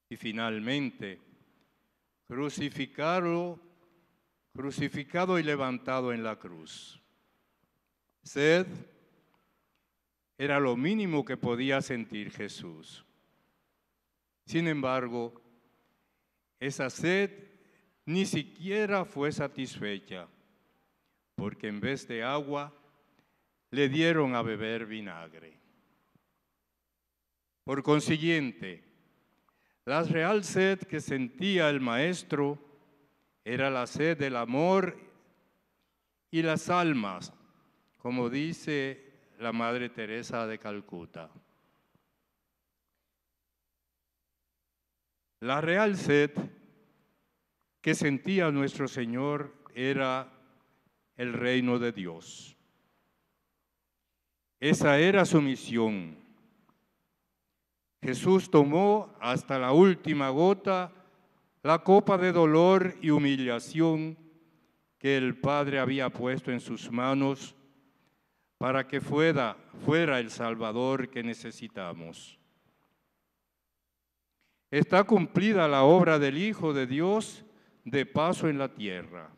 Y finalmente, crucificarlo crucificado y levantado en la cruz. Sed era lo mínimo que podía sentir Jesús. Sin embargo, esa sed ni siquiera fue satisfecha, porque en vez de agua le dieron a beber vinagre. Por consiguiente, la real sed que sentía el maestro era la sed del amor y las almas, como dice la Madre Teresa de Calcuta. La real sed que sentía nuestro Señor era el reino de Dios. Esa era su misión. Jesús tomó hasta la última gota la copa de dolor y humillación que el Padre había puesto en sus manos para que fuera, fuera el Salvador que necesitamos. Está cumplida la obra del Hijo de Dios de paso en la tierra.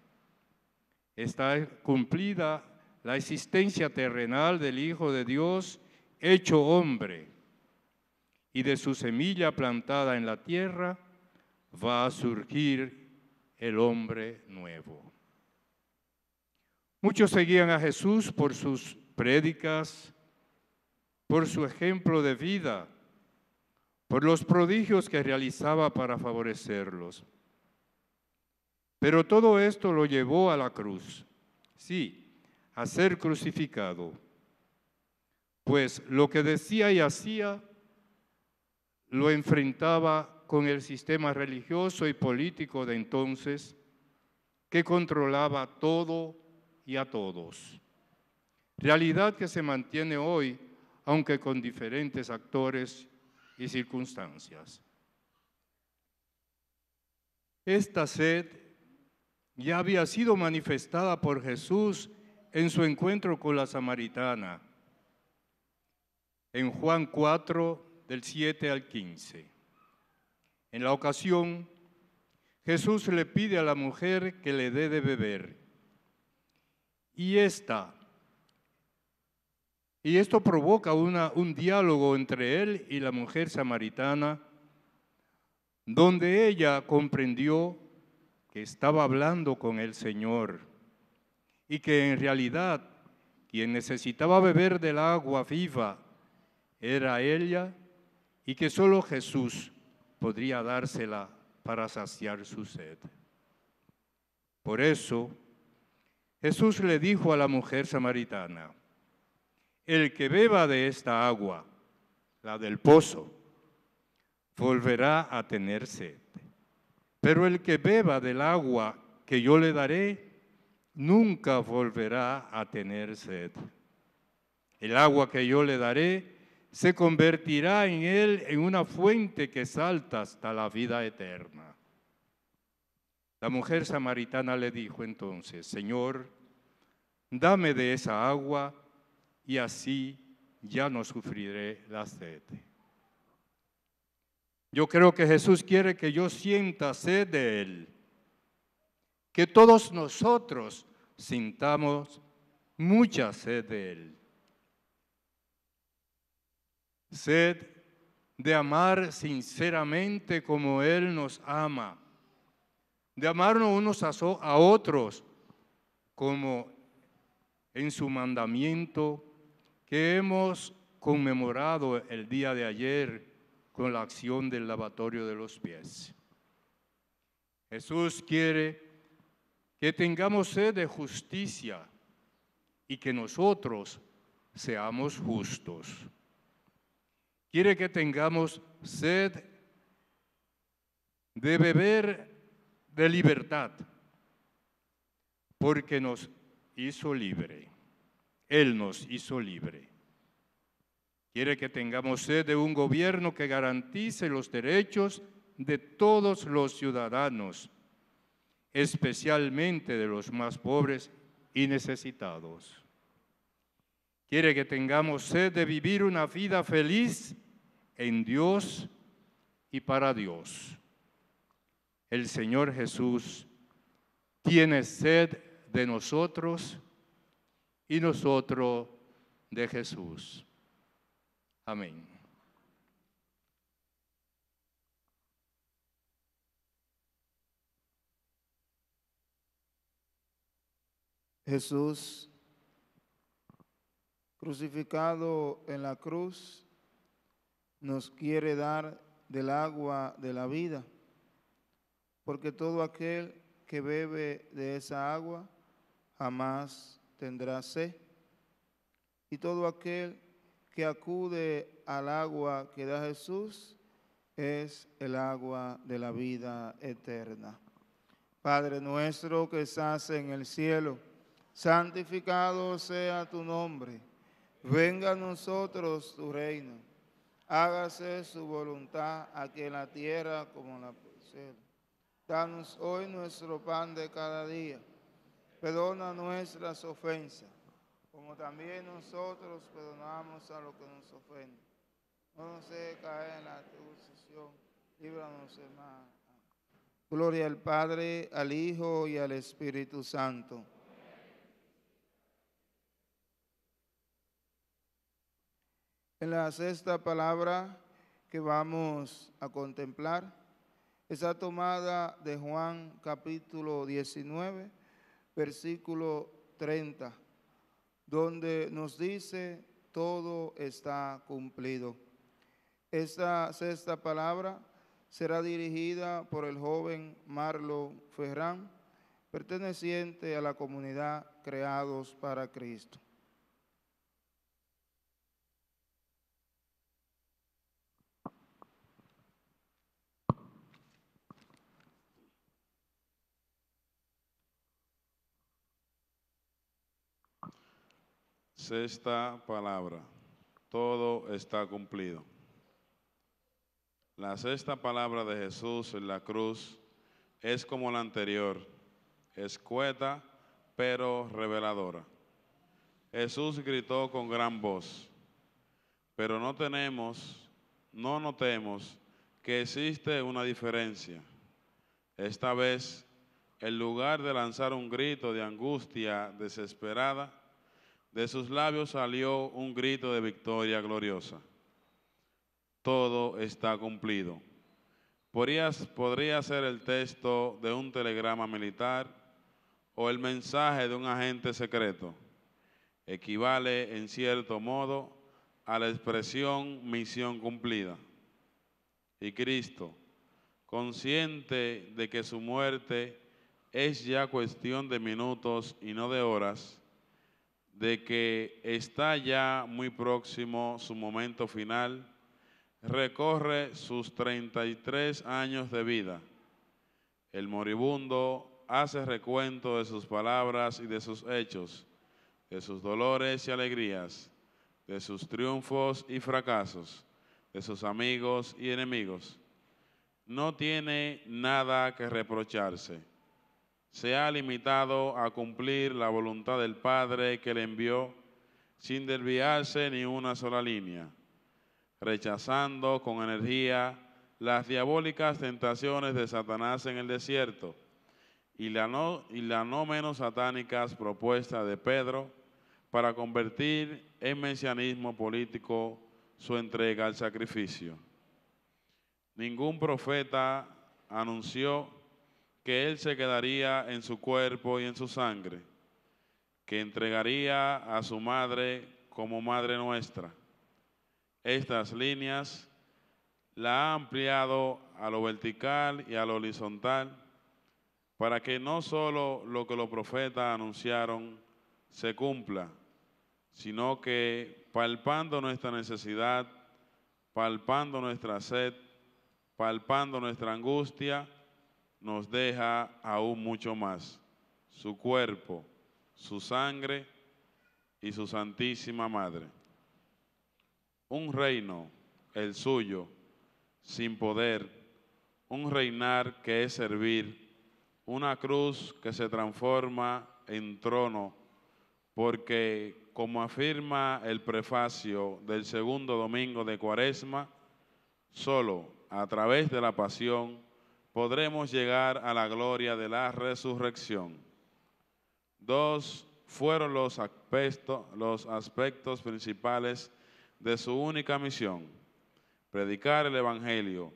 Está cumplida la existencia terrenal del Hijo de Dios hecho hombre y de su semilla plantada en la tierra va a surgir el hombre nuevo. Muchos seguían a Jesús por sus prédicas, por su ejemplo de vida, por los prodigios que realizaba para favorecerlos. Pero todo esto lo llevó a la cruz, sí, a ser crucificado, pues lo que decía y hacía lo enfrentaba con el sistema religioso y político de entonces, que controlaba a todo y a todos. Realidad que se mantiene hoy, aunque con diferentes actores y circunstancias. Esta sed ya había sido manifestada por Jesús en su encuentro con la samaritana, en Juan 4, del 7 al 15. En la ocasión, Jesús le pide a la mujer que le dé de beber. Y esta, y esto provoca un diálogo entre él y la mujer samaritana, donde ella comprendió que estaba hablando con el Señor y que en realidad quien necesitaba beber del agua viva era ella y que solo Jesús podría dársela para saciar su sed. Por eso, Jesús le dijo a la mujer samaritana, el que beba de esta agua, la del pozo, volverá a tener sed. Pero el que beba del agua que yo le daré, nunca volverá a tener sed. El agua que yo le daré se convertirá en él en una fuente que salta hasta la vida eterna. La mujer samaritana le dijo entonces, Señor, dame de esa agua y así ya no sufriré la sed. Yo creo que Jesús quiere que yo sienta sed de Él, que todos nosotros sintamos mucha sed de Él. Sed de amar sinceramente como Él nos ama, de amarnos unos a otros como en su mandamiento que hemos conmemorado el día de ayer con la acción del lavatorio de los pies. Jesús quiere que tengamos sed de justicia y que nosotros seamos justos. Quiere que tengamos sed de beber de libertad, porque nos hizo libre. Él nos hizo libre. Quiere que tengamos sed de un gobierno que garantice los derechos de todos los ciudadanos, especialmente de los más pobres y necesitados. Quiere que tengamos sed de vivir una vida feliz en Dios y para Dios. El Señor Jesús tiene sed de nosotros y nosotros de Jesús. Amén. Jesús crucificado en la cruz, nos quiere dar del agua de la vida, porque todo aquel que bebe de esa agua jamás tendrá sed, y todo aquel que acude al agua que da Jesús es el agua de la vida eterna. Padre nuestro que estás en el cielo, santificado sea tu nombre Venga a nosotros tu reino. Hágase su voluntad aquí en la tierra como en la cielo. Danos hoy nuestro pan de cada día. Perdona nuestras ofensas, como también nosotros perdonamos a los que nos ofenden. No nos dejes caer en la tucesión, Líbranos, hermano. Gloria al Padre, al Hijo y al Espíritu Santo En la sexta palabra que vamos a contemplar está tomada de Juan capítulo 19, versículo 30, donde nos dice, todo está cumplido. Esta sexta palabra será dirigida por el joven Marlo Ferrán, perteneciente a la comunidad Creados para Cristo. esta palabra, todo está cumplido. La sexta palabra de Jesús en la cruz es como la anterior, escueta pero reveladora. Jesús gritó con gran voz, pero no tenemos, no notemos que existe una diferencia. Esta vez, en lugar de lanzar un grito de angustia desesperada, de sus labios salió un grito de victoria gloriosa. Todo está cumplido. Podrías, podría ser el texto de un telegrama militar o el mensaje de un agente secreto. Equivale, en cierto modo, a la expresión misión cumplida. Y Cristo, consciente de que su muerte es ya cuestión de minutos y no de horas, de que está ya muy próximo su momento final, recorre sus 33 años de vida. El moribundo hace recuento de sus palabras y de sus hechos, de sus dolores y alegrías, de sus triunfos y fracasos, de sus amigos y enemigos. No tiene nada que reprocharse se ha limitado a cumplir la voluntad del Padre que le envió sin desviarse ni una sola línea, rechazando con energía las diabólicas tentaciones de Satanás en el desierto y la no, menos satánicas propuestas de Pedro para convertir en mesianismo político su entrega al sacrificio. Ningún profeta anunció que él se quedaría en su cuerpo y en su sangre, que entregaría a su madre como madre nuestra. Estas líneas la ha ampliado a lo vertical y a lo horizontal para que no solo lo que los profetas anunciaron se cumpla, sino que palpando nuestra necesidad, palpando nuestra sed, palpando nuestra angustia, nos deja aún mucho más, su cuerpo, su sangre y su santísima madre. Un reino, el suyo, sin poder, un reinar que es servir, una cruz que se transforma en trono, porque como afirma el prefacio del segundo domingo de Cuaresma, solo a través de la pasión, podremos llegar a la gloria de la resurrección. Dos fueron los, los aspectos principales de su única misión, predicar el Evangelio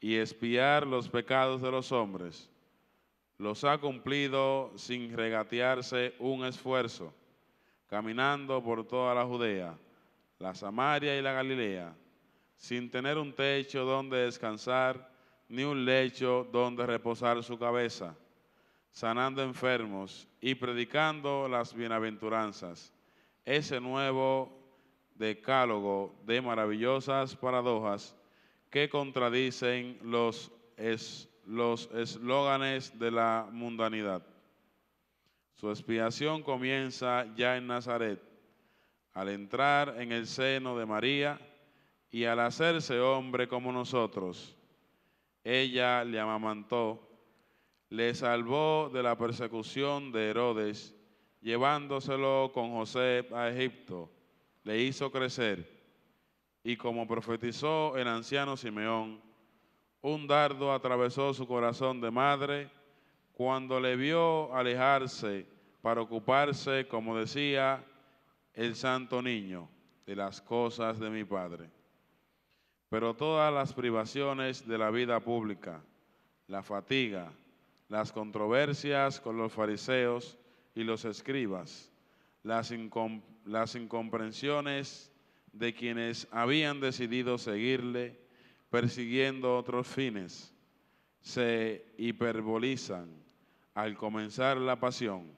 y espiar los pecados de los hombres. Los ha cumplido sin regatearse un esfuerzo, caminando por toda la Judea, la Samaria y la Galilea, sin tener un techo donde descansar ni un lecho donde reposar su cabeza, sanando enfermos y predicando las bienaventuranzas. Ese nuevo decálogo de maravillosas paradojas que contradicen los, los eslóganes de la mundanidad. Su expiación comienza ya en Nazaret, al entrar en el seno de María y al hacerse hombre como nosotros ella le amamantó, le salvó de la persecución de Herodes, llevándoselo con José a Egipto, le hizo crecer. Y como profetizó el anciano Simeón, un dardo atravesó su corazón de madre cuando le vio alejarse para ocuparse, como decía el santo niño, de las cosas de mi padre pero todas las privaciones de la vida pública, la fatiga, las controversias con los fariseos y los escribas, las, incomprensiones de quienes habían decidido seguirle persiguiendo otros fines, se hiperbolizan al comenzar la pasión,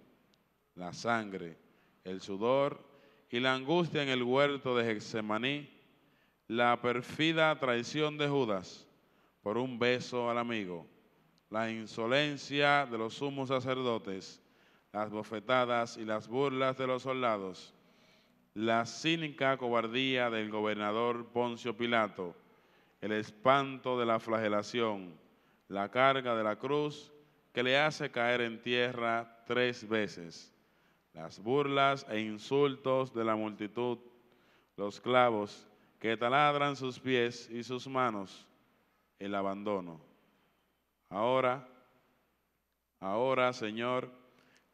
la sangre, el sudor y la angustia en el huerto de Getsemaní la perfida traición de Judas por un beso al amigo, la insolencia de los sumos sacerdotes, las bofetadas y las burlas de los soldados, la cínica cobardía del gobernador Poncio Pilato, el espanto de la flagelación, la carga de la cruz que le hace caer en tierra tres veces, las burlas e insultos de la multitud, los clavos que taladran sus pies y sus manos el abandono. Ahora, ahora Señor,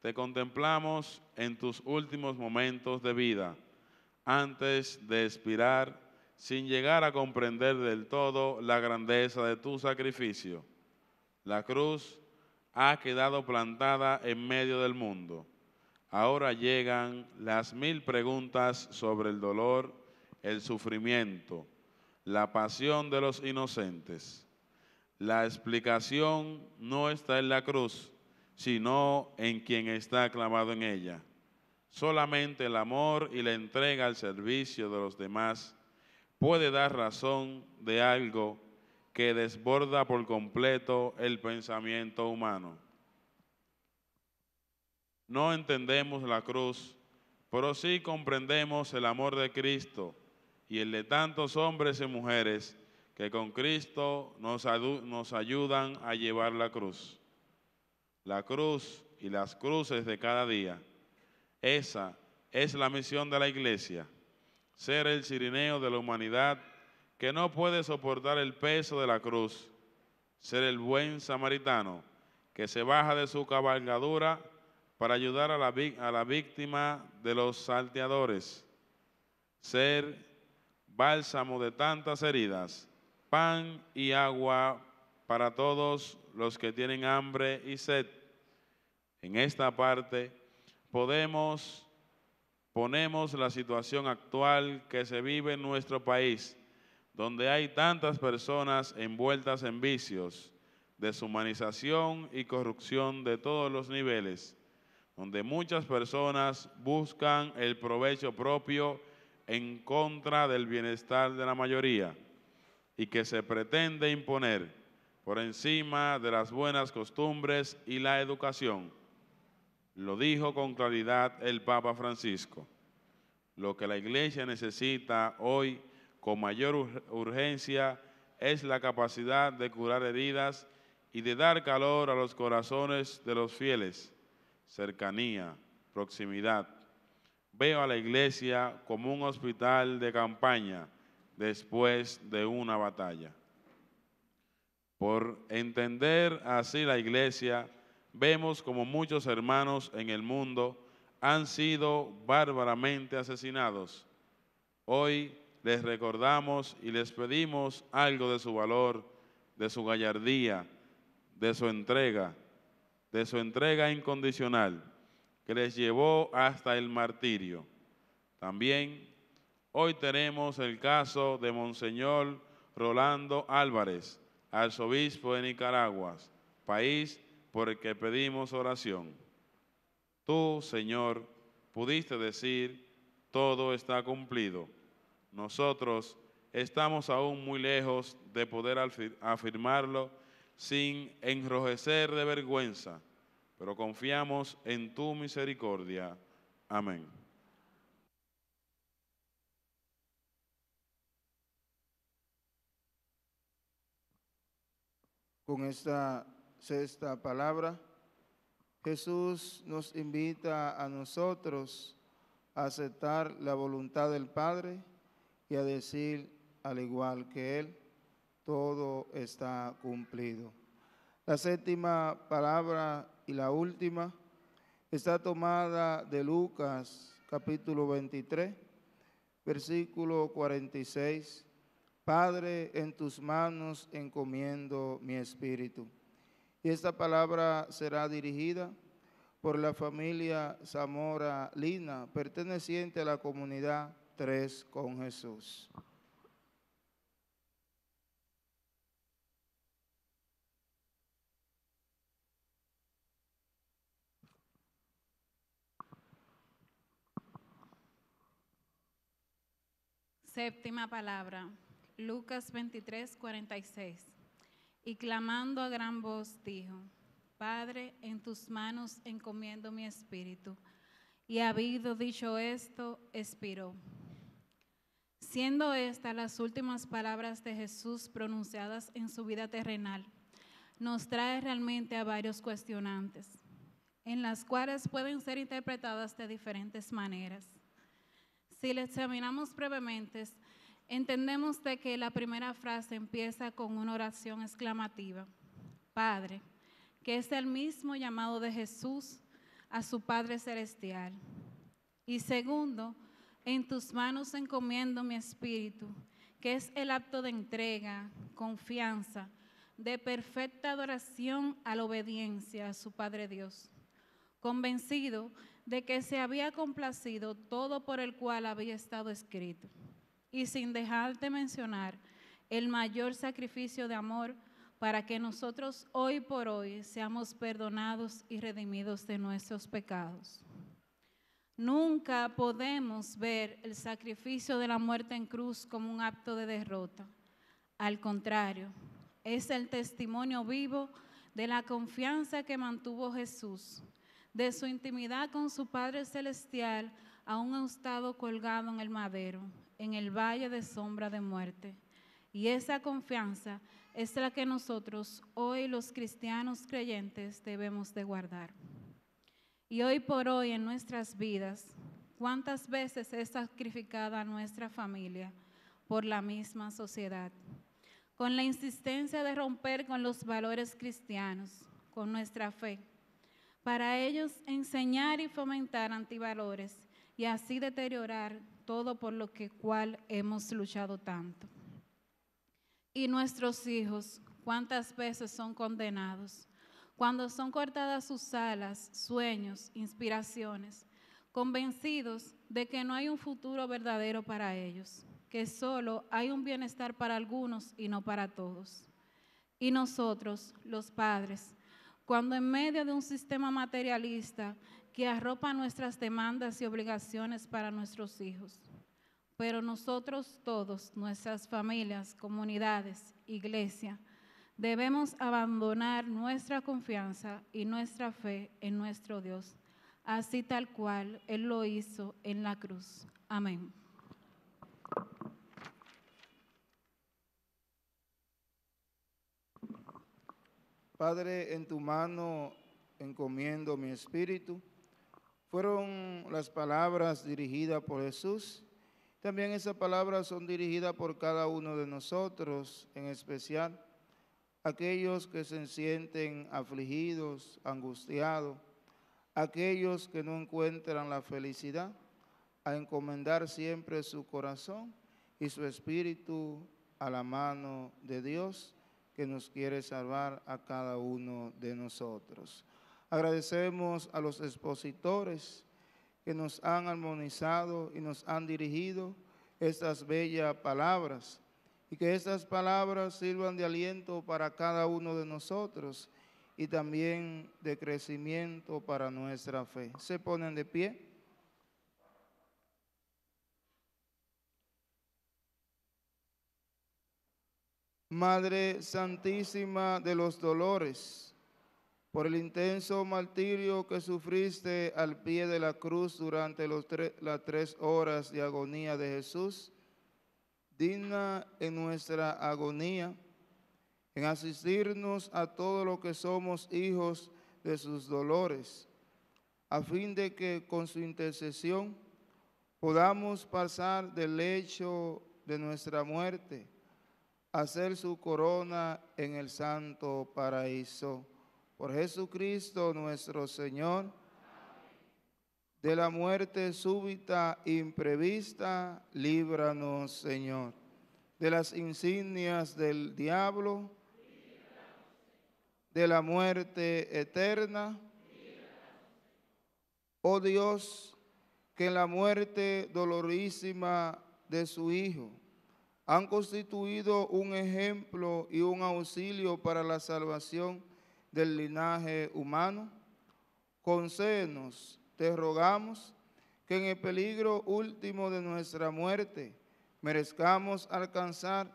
te contemplamos en tus últimos momentos de vida, antes de expirar, sin llegar a comprender del todo la grandeza de tu sacrificio. La cruz ha quedado plantada en medio del mundo. Ahora llegan las mil preguntas sobre el dolor, el sufrimiento, la pasión de los inocentes. La explicación no está en la cruz, sino en quien está clavado en ella. Solamente el amor y la entrega al servicio de los demás puede dar razón de algo que desborda por completo el pensamiento humano. No entendemos la cruz, pero sí comprendemos el amor de Cristo y el de tantos hombres y mujeres que con Cristo nos, ayudan a llevar la cruz. La cruz y las cruces de cada día. Esa es la misión de la iglesia, ser el sirineo de la humanidad que no puede soportar el peso de la cruz, ser el buen samaritano que se baja de su cabalgadura para ayudar a la, a la víctima de los salteadores, ser bálsamo de tantas heridas, pan y agua para todos los que tienen hambre y sed. En esta parte podemos, ponemos la situación actual que se vive en nuestro país, donde hay tantas personas envueltas en vicios, deshumanización y corrupción de todos los niveles, donde muchas personas buscan el provecho propio en contra del bienestar de la mayoría y que se pretende imponer por encima de las buenas costumbres y la educación. Lo dijo con claridad el Papa Francisco. Lo que la Iglesia necesita hoy con mayor urgencia es la capacidad de curar heridas y de dar calor a los corazones de los fieles, cercanía, proximidad, Veo a la iglesia como un hospital de campaña después de una batalla. Por entender así la iglesia, vemos como muchos hermanos en el mundo han sido bárbaramente asesinados. Hoy les recordamos y les pedimos algo de su valor, de su gallardía, de su entrega, de su entrega incondicional que les llevó hasta el martirio. También hoy tenemos el caso de Monseñor Rolando Álvarez, arzobispo de Nicaragua, país por el que pedimos oración. Tú, Señor, pudiste decir, todo está cumplido. Nosotros estamos aún muy lejos de poder afirmarlo sin enrojecer de vergüenza pero confiamos en tu misericordia. Amén. Con esta sexta palabra, Jesús nos invita a nosotros a aceptar la voluntad del Padre y a decir, al igual que Él, todo está cumplido. La séptima palabra y la última está tomada de Lucas capítulo 23, versículo 46. Padre, en tus manos encomiendo mi espíritu. Y esta palabra será dirigida por la familia Zamora Lina, perteneciente a la comunidad Tres con Jesús. Séptima palabra, Lucas 23, Y clamando a gran voz dijo, Padre, en tus manos encomiendo mi espíritu. Y habido dicho esto, expiró. Siendo estas las últimas palabras de Jesús pronunciadas en su vida terrenal, nos trae realmente a varios cuestionantes, en las cuales pueden ser interpretadas de diferentes maneras. Si le examinamos brevemente, entendemos de que la primera frase empieza con una oración exclamativa. Padre, que es el mismo llamado de Jesús a su Padre Celestial. Y segundo, en tus manos encomiendo mi espíritu, que es el acto de entrega, confianza, de perfecta adoración a la obediencia a su Padre Dios, convencido de que se había complacido todo por el cual había estado escrito. Y sin dejar de mencionar el mayor sacrificio de amor para que nosotros hoy por hoy seamos perdonados y redimidos de nuestros pecados. Nunca podemos ver el sacrificio de la muerte en cruz como un acto de derrota. Al contrario, es el testimonio vivo de la confianza que mantuvo Jesús de su intimidad con su Padre Celestial a un estado colgado en el madero, en el valle de sombra de muerte. Y esa confianza es la que nosotros hoy los cristianos creyentes debemos de guardar. Y hoy por hoy en nuestras vidas, ¿cuántas veces es sacrificada nuestra familia por la misma sociedad? Con la insistencia de romper con los valores cristianos, con nuestra fe para ellos enseñar y fomentar antivalores y así deteriorar todo por lo que cual hemos luchado tanto. Y nuestros hijos, cuántas veces son condenados, cuando son cortadas sus alas, sueños, inspiraciones, convencidos de que no hay un futuro verdadero para ellos, que solo hay un bienestar para algunos y no para todos. Y nosotros, los padres, cuando en medio de un sistema materialista que arropa nuestras demandas y obligaciones para nuestros hijos, pero nosotros todos, nuestras familias, comunidades, iglesia, debemos abandonar nuestra confianza y nuestra fe en nuestro Dios, así tal cual Él lo hizo en la cruz. Amén. Padre, en tu mano encomiendo mi espíritu. Fueron las palabras dirigidas por Jesús. También esas palabras son dirigidas por cada uno de nosotros, en especial aquellos que se sienten afligidos, angustiados, aquellos que no encuentran la felicidad, a encomendar siempre su corazón y su espíritu a la mano de Dios que nos quiere salvar a cada uno de nosotros. Agradecemos a los expositores que nos han armonizado y nos han dirigido estas bellas palabras y que estas palabras sirvan de aliento para cada uno de nosotros y también de crecimiento para nuestra fe. Se ponen de pie. Madre Santísima de los Dolores, por el intenso martirio que sufriste al pie de la cruz durante los las tres horas de agonía de Jesús, digna en nuestra agonía, en asistirnos a todo lo que somos hijos de sus dolores, a fin de que con su intercesión podamos pasar del lecho de nuestra muerte hacer su corona en el santo paraíso. Por Jesucristo nuestro Señor, de la muerte súbita imprevista, líbranos, Señor. De las insignias del diablo, de la muerte eterna, oh Dios, que en la muerte dolorísima de su Hijo, han constituido un ejemplo y un auxilio para la salvación del linaje humano. Concédenos, te rogamos, que en el peligro último de nuestra muerte merezcamos alcanzar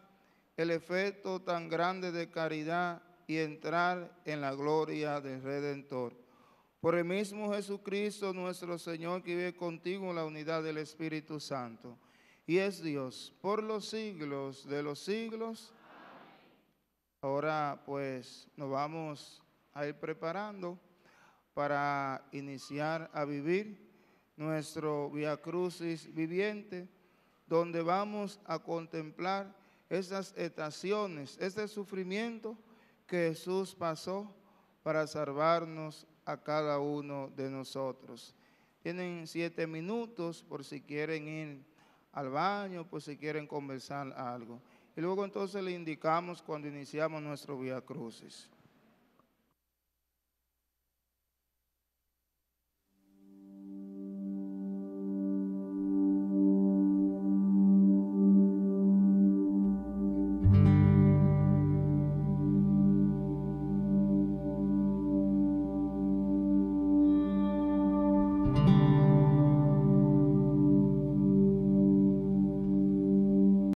el efecto tan grande de caridad y entrar en la gloria del Redentor. Por el mismo Jesucristo nuestro Señor que vive contigo en la unidad del Espíritu Santo y es Dios por los siglos de los siglos. Ahora pues nos vamos a ir preparando para iniciar a vivir nuestro Via Crucis viviente, donde vamos a contemplar esas estaciones, ese sufrimiento que Jesús pasó para salvarnos a cada uno de nosotros. Tienen siete minutos por si quieren ir al baño pues si quieren conversar algo. Y luego entonces le indicamos cuando iniciamos nuestro Vía Crucis.